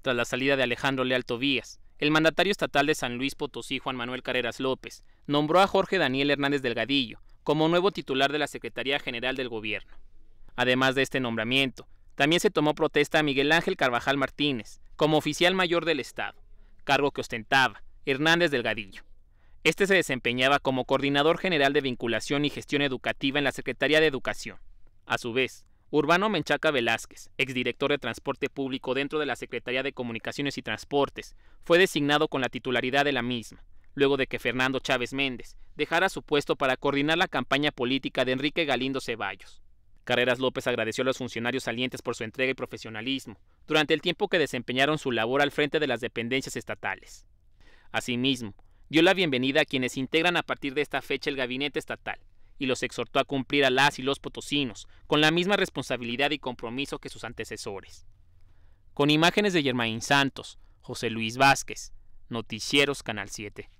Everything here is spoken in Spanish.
tras la salida de Alejandro Leal Tobías. El mandatario estatal de San Luis Potosí, Juan Manuel Carreras López, nombró a Jorge Daniel Hernández Delgadillo como nuevo titular de la Secretaría General del Gobierno. Además de este nombramiento, también se tomó protesta a Miguel Ángel Carvajal Martínez como oficial mayor del Estado, cargo que ostentaba Hernández Delgadillo. Este se desempeñaba como coordinador general de vinculación y gestión educativa en la Secretaría de Educación. A su vez, Urbano Menchaca Velázquez, exdirector de Transporte Público dentro de la Secretaría de Comunicaciones y Transportes, fue designado con la titularidad de la misma, luego de que Fernando Chávez Méndez dejara su puesto para coordinar la campaña política de Enrique Galindo Ceballos. Carreras López agradeció a los funcionarios salientes por su entrega y profesionalismo durante el tiempo que desempeñaron su labor al frente de las dependencias estatales. Asimismo, dio la bienvenida a quienes integran a partir de esta fecha el gabinete estatal, y los exhortó a cumplir a las y los potosinos con la misma responsabilidad y compromiso que sus antecesores. Con imágenes de Germain Santos, José Luis Vázquez, Noticieros Canal 7.